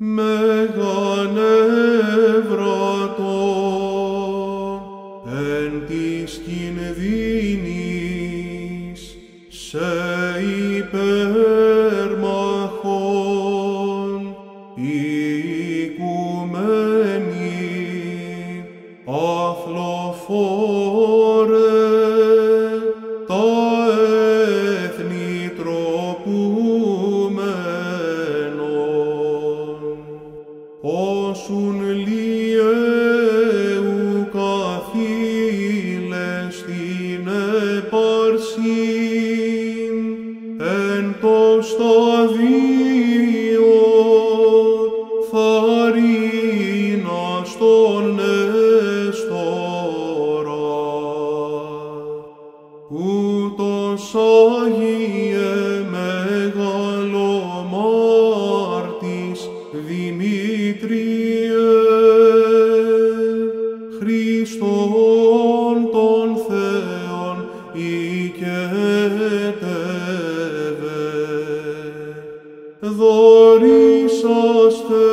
Megane. Άγιε μεγαλομάρτης Δημήτριε Χριστόν των Θεών οικετεύε δωρήσαστε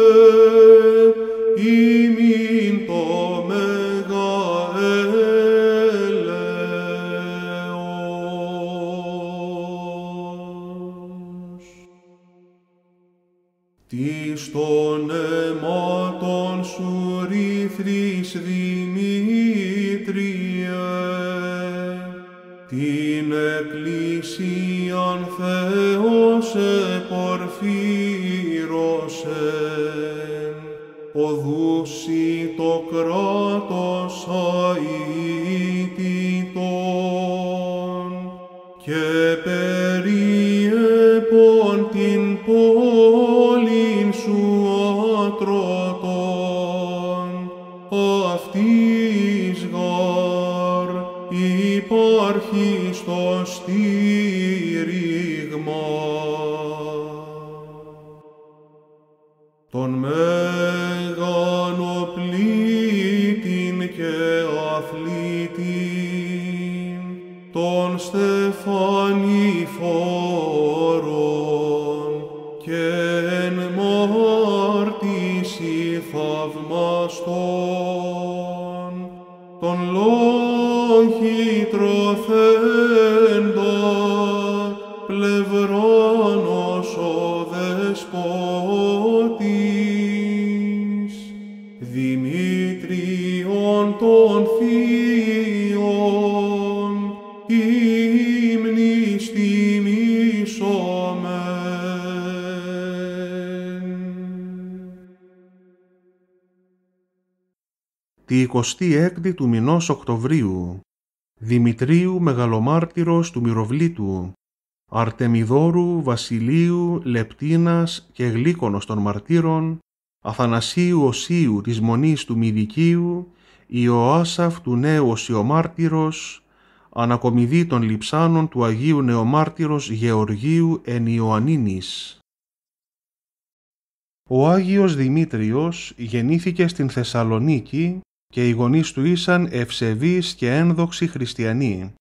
ο οδούσι το κράτος αίτητον, και περιέπων την πόλην σου αυτή αυτής γαρ υπάρχει στο στήριγμα τον μέγαν και αθλήτην, τον στεφάνι φόρον και εν μάρτιση θαυμαστόν, τον λόγχη τροθέ τη 26η του μηνός Οκτωβρίου, Δημητρίου Μεγαλομάρτυρος του Μυροβλήτου, Αρτεμιδόρου Βασιλείου Λεπτίνας και Γλύκονος των Μαρτύρων, Αθανασίου Οσίου της Μονής του Μυδικίου, Ιωάσαφ του Νέου Οσιομάρτυρος, Ανακομιδή των Λιψάνων του Αγίου Νεομάρτυρος Γεωργίου εν Ιωαννίνης. Ο Άγιος Δημήτριος γεννήθηκε στην Θεσσαλονίκη και οι γονείς του ήσαν ευσεβείς και ένδοξοι χριστιανοί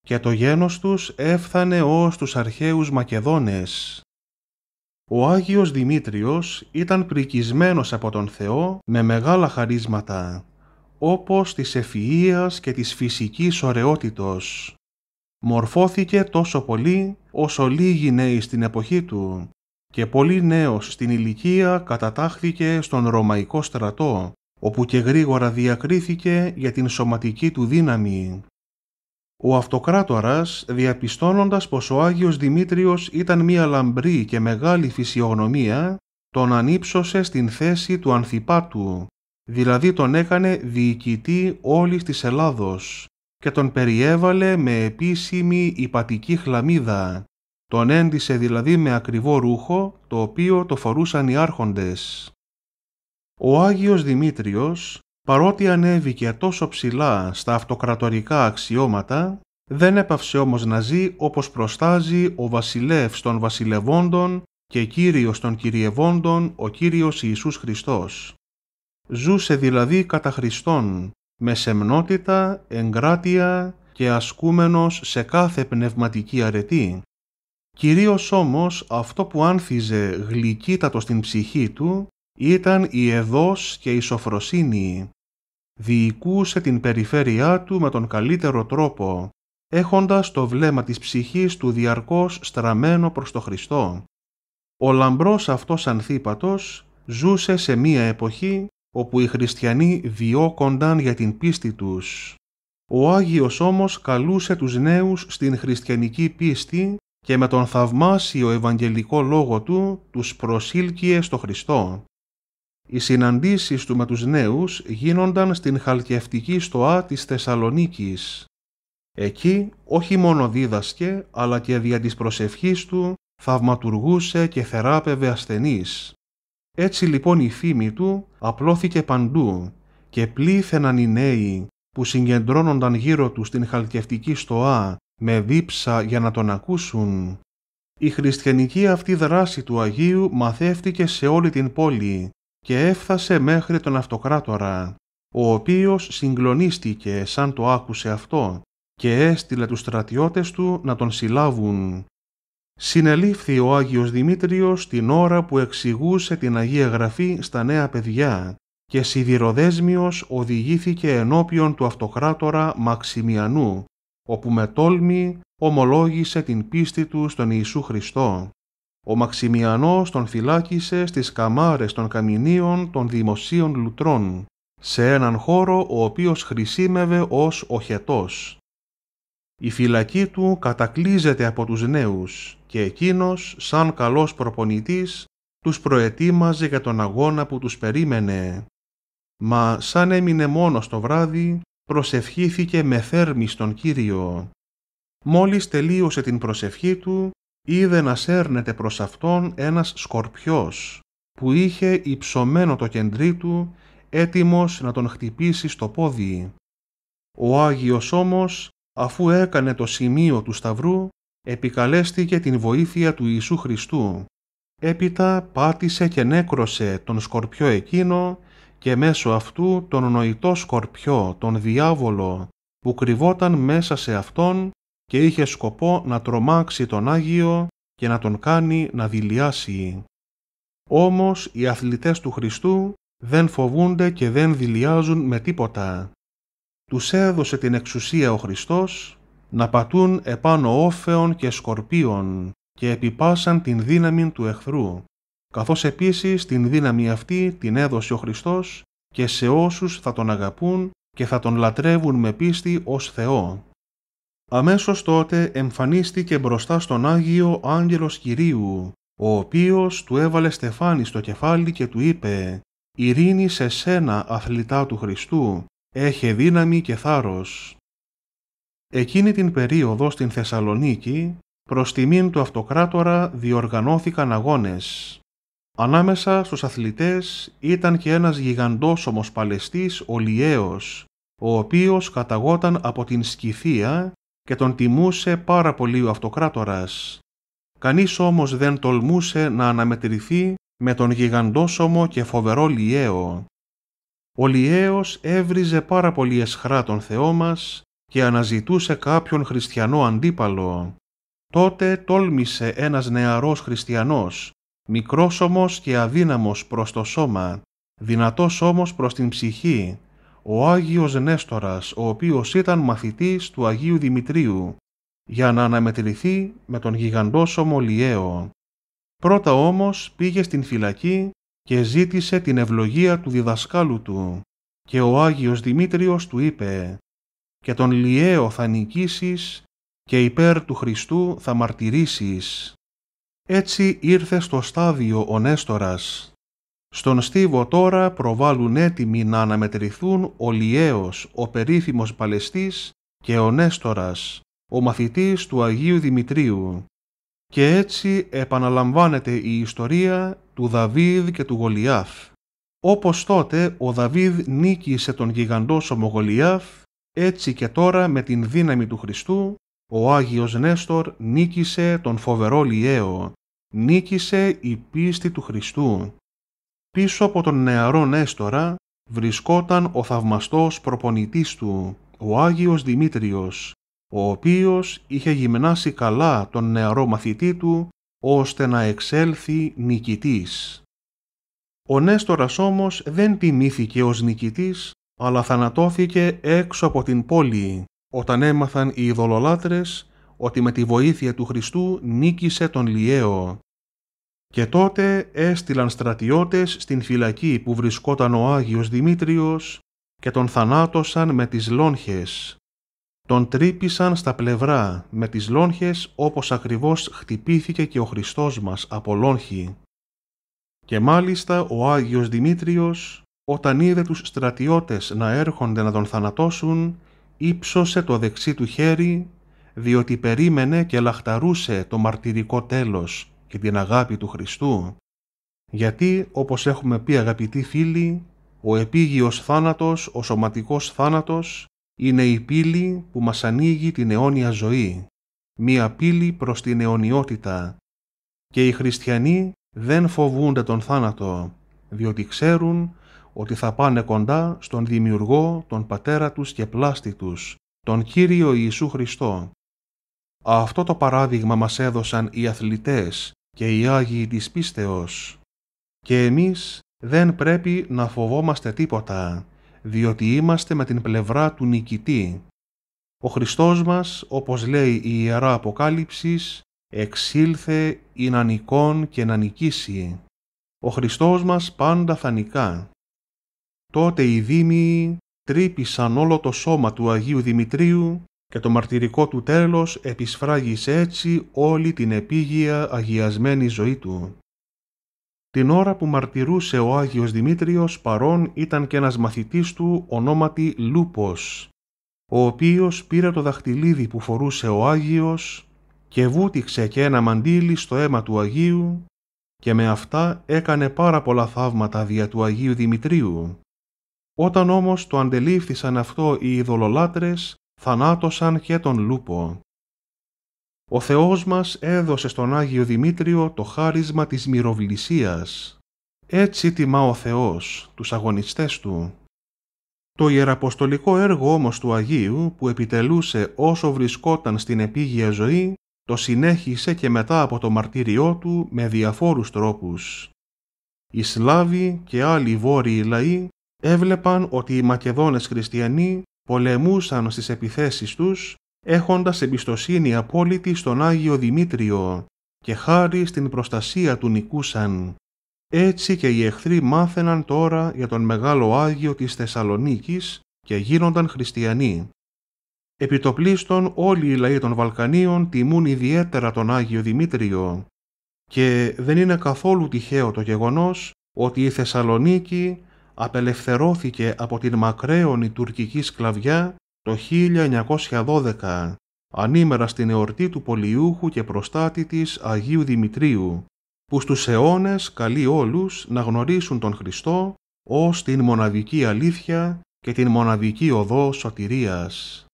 και το γένος τους έφθανε ως τους αρχαίους Μακεδόνες. Ο Άγιος Δημήτριος ήταν πρικισμένος από τον Θεό με μεγάλα χαρίσματα, όπως της ευφυΐας και της φυσικής ωραιότητος. Μορφώθηκε τόσο πολύ όσο λίγοι νέοι στην εποχή του και πολύ νέος στην ηλικία κατατάχθηκε στον Ρωμαϊκό στρατό όπου και γρήγορα διακρίθηκε για την σωματική του δύναμη. Ο αυτοκράτορας, διαπιστώνοντας πως ο Άγιος Δημήτριος ήταν μία λαμπρή και μεγάλη φυσιογνωμία, τον ανύψωσε στην θέση του ανθιπάτου, δηλαδή τον έκανε διοικητή όλης της Ελλάδος και τον περιέβαλε με επίσημη υπατική χλαμίδα. Τον έντισε δηλαδή με ακριβό ρούχο, το οποίο το φορούσαν οι άρχοντες. Ο Άγιος Δημήτριος, παρότι ανέβηκε τόσο ψηλά στα αυτοκρατορικά αξιώματα, δεν έπαυσε όμως να ζει όπως προστάζει ο βασιλεύς των βασιλευόντων και κύριος των κυριευόντων ο Κύριος Ιησούς Χριστός. Ζούσε δηλαδή κατά Χριστόν, με σεμνότητα, εγκράτεια και ασκούμενος σε κάθε πνευματική αρετή. Κυρίως όμως αυτό που άνθιζε γλυκύτατο στην ψυχή του ήταν η εδός και η σοφροσύνη. Διοικούσε την περιφέρειά του με τον καλύτερο τρόπο, έχοντας το βλέμμα της ψυχής του διαρκώς στραμμένο προς το Χριστό. Ο λαμπρός αυτός ανθίπατος ζούσε σε μία εποχή όπου οι χριστιανοί διώκονταν για την πίστη τους. Ο Άγιος όμως καλούσε τους νέους στην χριστιανική πίστη και με τον θαυμάσιο ευαγγελικό λόγο του τους προσήλκυε στο Χριστό. Οι συναντήσεις του με τους νέους γίνονταν στην Χαλκευτική στοά της Θεσσαλονίκης. Εκεί όχι μόνο δίδασκε, αλλά και δια της προσευχής του θαυματουργούσε και θεράπευε ασθενείς. Έτσι λοιπόν η φήμη του απλώθηκε παντού και πλήθαιναν οι νέοι που συγκεντρώνονταν γύρω τους στην Χαλκευτική στοά με δίψα για να τον ακούσουν. Η χριστιανική αυτή δράση του Αγίου μαθεύτηκε σε όλη την πόλη και έφτασε μέχρι τον αυτοκράτορα, ο οποίος συγκλονίστηκε σαν το άκουσε αυτό και έστειλε τους στρατιώτες του να τον συλλάβουν. Συνελήφθη ο Άγιος Δημήτριος την ώρα που εξηγούσε την Αγία Γραφή στα νέα παιδιά και σιδηροδέσμιος οδηγήθηκε ενώπιον του αυτοκράτορα Μαξιμιανού, όπου με τόλμη ομολόγησε την πίστη του στον Ιησού Χριστό. Ο Μαξιμιανός τον φυλάκισε στις καμάρες των καμινίων των δημοσίων λουτρών, σε έναν χώρο ο οποίος χρησίμευε ως οχετός. Η φυλακή του κατακλίζεται από τους νέους και εκείνος, σαν καλός προπονητής, τους προετοίμαζε για τον αγώνα που τους περίμενε. Μα σαν έμεινε μόνος το βράδυ, προσευχήθηκε με θέρμη στον Κύριο. Μόλις τελείωσε την προσευχή του, είδε να σέρνεται προς αυτόν ένας σκορπιός που είχε υψωμένο το κεντρί του έτοιμος να τον χτυπήσει στο πόδι. Ο Άγιος όμως, αφού έκανε το σημείο του σταυρού, επικαλέστηκε την βοήθεια του Ιησού Χριστού. Έπειτα πάτησε και νέκρωσε τον σκορπιό εκείνο και μέσω αυτού τον νοητό σκορπιό, τον διάβολο, που κρυβόταν μέσα σε αυτόν και είχε σκοπό να τρομάξει τον Άγιο και να τον κάνει να δηλιάσει. Όμως οι αθλητές του Χριστού δεν φοβούνται και δεν δηλιάζουν με τίποτα. Τους έδωσε την εξουσία ο Χριστός να πατούν επάνω όφεων και σκορπίων και επιπάσαν την δύναμη του εχθρού, καθώς επίσης την δύναμη αυτή την έδωσε ο Χριστός και σε όσους θα τον αγαπούν και θα τον λατρεύουν με πίστη ως Θεό. Αμέσως τότε εμφανίστηκε μπροστά στον Άγιο Άγγελος Κυρίου, ο οποίος του έβαλε στεφάνι στο κεφάλι και του είπε «Ειρήνη σε σένα, αθλητά του Χριστού, έχει δύναμη και θάρρος». Εκείνη την περίοδο στην Θεσσαλονίκη, προς τιμήν του αυτοκράτορα διοργανώθηκαν αγώνες. Ανάμεσα στους αθλητές ήταν και ένας γιγαντόσωμος παλαιστής Λιέος, ο οποίος καταγόταν από την Σκυθία και τον τιμούσε πάρα πολύ ο αυτοκράτορας. Κανείς όμως δεν τολμούσε να αναμετρηθεί με τον γιγαντόσομο και φοβερό Λιέο. Ο Λιέος έβριζε πάρα πολύ εσχρά τον Θεό μας και αναζητούσε κάποιον χριστιανό αντίπαλο. Τότε τόλμησε ένας νεαρός χριστιανός, μικρόσωμος και αδύναμος προς το σώμα, δυνατός όμως προς την ψυχή, ο Άγιος Νέστορας, ο οποίος ήταν μαθητής του Αγίου Δημητρίου, για να αναμετρηθεί με τον γιγαντόσωμο Λιέο. Πρώτα όμως πήγε στην φυλακή και ζήτησε την ευλογία του διδασκάλου του και ο Άγιος Δημήτριος του είπε «Και τον Λιαίο θα νικήσεις και υπέρ του Χριστού θα μαρτυρήσεις». Έτσι ήρθε στο στάδιο ο Νέστορας στον στίβο τώρα προβάλλουν έτοιμοι να αναμετρηθούν ο Λιέος, ο περίφημος Παλαιστής και ο Νέστορας, ο μαθητής του Αγίου Δημητρίου. Και έτσι επαναλαμβάνεται η ιστορία του Δαβίδ και του Γολιάφ. Όπως τότε ο Δαβίδ νίκησε τον γιγαντόσομο Γολιάθ, έτσι και τώρα με την δύναμη του Χριστού, ο Άγιος Νέστορ νίκησε τον φοβερό Λιέο, νίκησε η πίστη του Χριστού. Πίσω από τον νεαρό Νέστορα βρισκόταν ο θαυμαστός προπονητής του, ο Άγιος Δημήτριος, ο οποίος είχε γυμνάσει καλά τον νεαρό μαθητή του, ώστε να εξέλθει νικητής. Ο Νέστορας όμως δεν τιμήθηκε ως νικητής, αλλά θανατώθηκε έξω από την πόλη, όταν έμαθαν οι ειδωλολάτρες ότι με τη βοήθεια του Χριστού νίκησε τον Λιέο. Και τότε έστειλαν στρατιώτες στην φυλακή που βρισκόταν ο Άγιος Δημήτριος και τον θανάτωσαν με τις λόγχες. Τον τρύπησαν στα πλευρά με τις λόγχες όπως ακριβώς χτυπήθηκε και ο Χριστός μας από λόγχη. Και μάλιστα ο Άγιος Δημήτριος όταν είδε τους στρατιώτες να έρχονται να τον θανατώσουν ύψωσε το δεξί του χέρι διότι περίμενε και λαχταρούσε το μαρτυρικό τέλος και την αγάπη του Χριστού. Γιατί, όπως έχουμε πει αγαπητοί φίλοι, ο επίγειος θάνατος, ο σωματικός θάνατος, είναι η πύλη που μας ανοίγει την αιώνια ζωή, μία πύλη προς την αιωνιότητα. Και οι χριστιανοί δεν φοβούνται τον θάνατο, διότι ξέρουν ότι θα πάνε κοντά στον Δημιουργό, τον Πατέρα τους και πλάστη τους, τον Κύριο Ιησού Χριστό. Αυτό το παράδειγμα μας έδωσαν οι αθλητές και οι Άγιοι της πίστεως. Και εμείς δεν πρέπει να φοβόμαστε τίποτα, διότι είμαστε με την πλευρά του νικητή. Ο Χριστός μας, όπως λέει η Ιερά Αποκάλυψης, εξήλθε νικών και να νικήσει. Ο Χριστός μας πάντα θα νικά. Τότε οι Δήμοι τρύπησαν όλο το σώμα του Αγίου Δημητρίου και το μαρτυρικό του τέλος επισφράγησε έτσι όλη την επίγεια αγιασμένη ζωή του. Την ώρα που μαρτυρούσε ο Άγιος Δημήτριος παρόν ήταν και ένας μαθητής του ονόματι Λούπος, ο οποίος πήρε το δαχτυλίδι που φορούσε ο Άγιος και βούτυξε και ένα μαντίλι στο αίμα του Αγίου και με αυτά έκανε πάρα πολλά θαύματα δια του Αγίου Δημητρίου. Όταν όμως το αντελήφθησαν αυτό οι ειδωλολάτρες, θανάτωσαν και τον Λούπο. Ο Θεός μας έδωσε στον Άγιο Δημήτριο το χάρισμα της μυροβλησίας. Έτσι τιμά ο Θεός τους αγωνιστές Του. Το ιεραποστολικό έργο όμως του Αγίου που επιτελούσε όσο βρισκόταν στην επίγεια ζωή το συνέχισε και μετά από το μαρτύριό του με διαφόρους τρόπους. Οι Σλάβοι και άλλοι βόρειοι λαοί έβλεπαν ότι οι Μακεδόνες χριστιανοί πολεμούσαν στις επιθέσεις τους, έχοντας εμπιστοσύνη απόλυτη στον Άγιο Δημήτριο και χάρη στην προστασία του νικούσαν. Έτσι και οι εχθροί μάθαιναν τώρα για τον Μεγάλο Άγιο της Θεσσαλονίκης και γίνονταν χριστιανοί. πλήστον όλοι οι λαοί των Βαλκανίων τιμούν ιδιαίτερα τον Άγιο Δημήτριο και δεν είναι καθόλου τυχαίο το γεγονός ότι η Θεσσαλονίκη απελευθερώθηκε από την μακραίωνη τουρκική σκλαβιά το 1912, ανήμερα στην εορτή του Πολιούχου και προστάτη της Αγίου Δημητρίου, που στους αιώνες καλεί όλους να γνωρίσουν τον Χριστό ως την μοναδική αλήθεια και την μοναδική οδό σωτηρίας.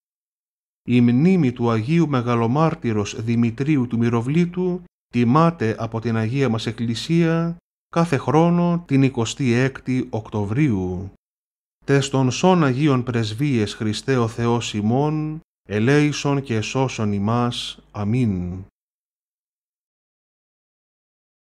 Η μνήμη του Αγίου Μεγαλομάρτυρος Δημητρίου του Μυροβλήτου τιμάται από την Αγία μας Εκκλησία κάθε χρόνο την 26η Οκτωβρίου. στον σών Αγίων Πρεσβείες Χριστέ ο Θεός ημών, ελέησον και σώσον ημάς. Αμήν.